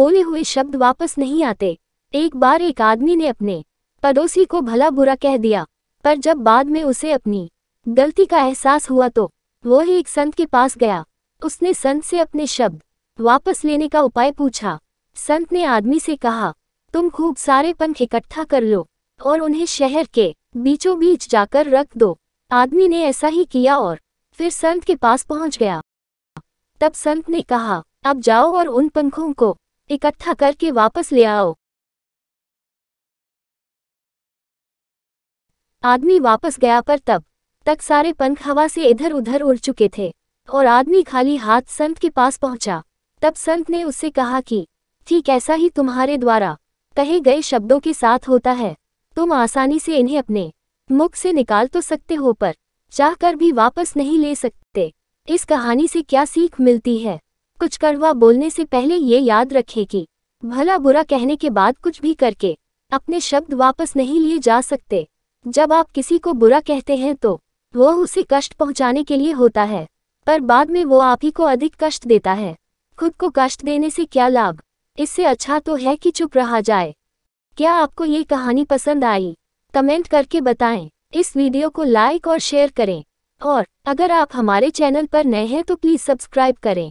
बोले हुए शब्द वापस नहीं आते एक बार एक आदमी ने अपने पड़ोसी को भला बुरा कह दिया पर जब बाद में उसे अपनी गलती का एहसास हुआ तो वह एक संत के पास गया उसने संत से अपने शब्द वापस लेने का उपाय पूछा संत ने आदमी से कहा तुम खूब सारे पंख इकट्ठा कर लो और उन्हें शहर के बीचों बीच जाकर रख दो आदमी ने ऐसा ही किया और फिर संत के पास पहुंच गया तब संत ने कहा अब जाओ और उन पंखों को इकट्ठा करके वापस ले आओ आदमी वापस गया पर तब तक सारे पंख हवा से इधर उधर उड़ चुके थे और आदमी खाली हाथ संत के पास पहुंचा तब संत ने उससे कहा कि ठीक ऐसा ही तुम्हारे द्वारा कहे गए शब्दों के साथ होता है तुम आसानी से इन्हें अपने मुख से निकाल तो सकते हो पर चाह कर भी वापस नहीं ले सकते इस कहानी से क्या सीख मिलती है कुछ कड़वा बोलने से पहले ये याद रखें कि भला बुरा कहने के बाद कुछ भी करके अपने शब्द वापस नहीं लिए जा सकते जब आप किसी को बुरा कहते हैं तो वह उसे कष्ट पहुंचाने के लिए होता है पर बाद में वो आप ही को अधिक कष्ट देता है खुद को कष्ट देने से क्या लाभ इससे अच्छा तो है कि चुप रहा जाए क्या आपको ये कहानी पसंद आई कमेंट करके बताएं इस वीडियो को लाइक और शेयर करें और अगर आप हमारे चैनल पर नए हैं तो प्लीज़ सब्सक्राइब करें